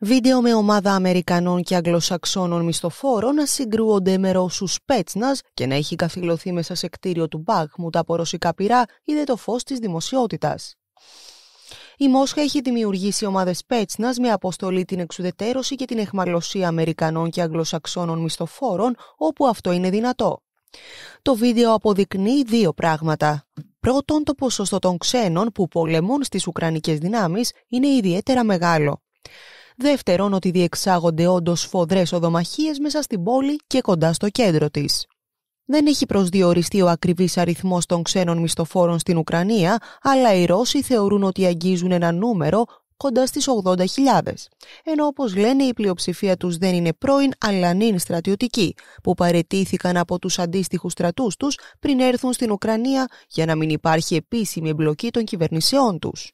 Βίντεο με ομάδα Αμερικανών και Αγγλοσαξώνων μισθοφόρων να συγκρούονται με Ρώσους Πέτσνας και να έχει καθυλωθεί μέσα σε κτίριο του Μπάχμουτ από ρωσικά πυρά είδε το φως της δημοσιότητας. Η Μόσχα έχει δημιουργήσει ομάδες πέτσνας με αποστολή την εξουδετέρωση και την εχμαλωσία Αμερικανών και Αγγλοσαξώνων μισθοφόρων όπου αυτό είναι δυνατό. Το βίντεο αποδεικνύει δύο πράγματα. Πρώτον, το ποσοστό των ξένων που πολεμούν στις ουκρανικές δυνάμεις είναι ιδιαίτερα μεγάλο. Δεύτερον, ότι διεξάγονται όντως φοδρές οδομαχίες μέσα στην πόλη και κοντά στο κέντρο της. Δεν έχει προσδιοριστεί ο ακριβής αριθμός των ξένων μισθοφόρων στην Ουκρανία, αλλά οι Ρώσοι θεωρούν ότι αγγίζουν ένα νούμερο κοντά στις 80.000. Ενώ όπως λένε η πλειοψηφία τους δεν είναι πρώην αλλά νυν στρατιωτικοί που παρετήθηκαν από τους αντίστοιχους στρατούς τους πριν έρθουν στην Ουκρανία για να μην υπάρχει επίσημη εμπλοκή των κυβερνησεών τους.